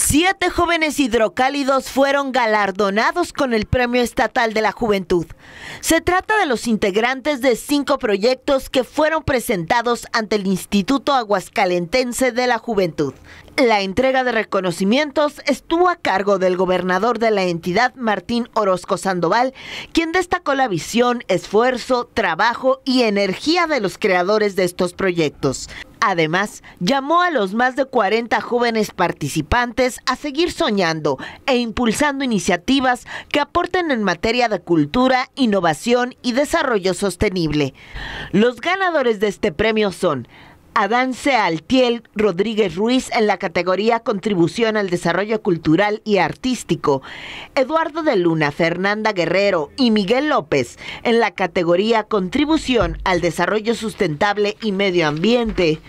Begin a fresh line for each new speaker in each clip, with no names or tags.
Siete jóvenes hidrocálidos fueron galardonados con el Premio Estatal de la Juventud. Se trata de los integrantes de cinco proyectos que fueron presentados ante el Instituto Aguascalentense de la Juventud. La entrega de reconocimientos estuvo a cargo del gobernador de la entidad, Martín Orozco Sandoval, quien destacó la visión, esfuerzo, trabajo y energía de los creadores de estos proyectos. Además, llamó a los más de 40 jóvenes participantes a seguir soñando e impulsando iniciativas que aporten en materia de cultura, innovación y desarrollo sostenible. Los ganadores de este premio son Adán Sealtiel Rodríguez Ruiz en la categoría Contribución al Desarrollo Cultural y Artístico, Eduardo de Luna, Fernanda Guerrero y Miguel López en la categoría Contribución al Desarrollo Sustentable y Medio Ambiente.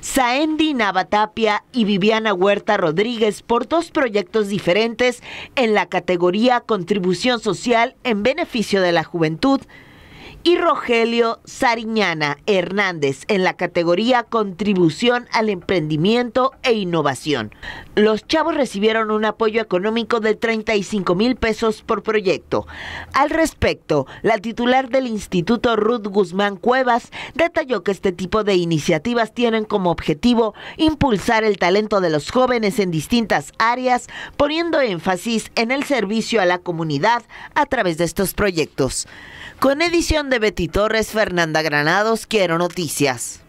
Saendi Navatapia y Viviana Huerta Rodríguez por dos proyectos diferentes en la categoría Contribución Social en Beneficio de la Juventud y Rogelio Sariñana Hernández en la categoría Contribución al Emprendimiento e Innovación. Los chavos recibieron un apoyo económico de 35 mil pesos por proyecto. Al respecto, la titular del Instituto Ruth Guzmán Cuevas detalló que este tipo de iniciativas tienen como objetivo impulsar el talento de los jóvenes en distintas áreas, poniendo énfasis en el servicio a la comunidad a través de estos proyectos. Con edición de Betty Torres, Fernanda Granados, Quiero Noticias.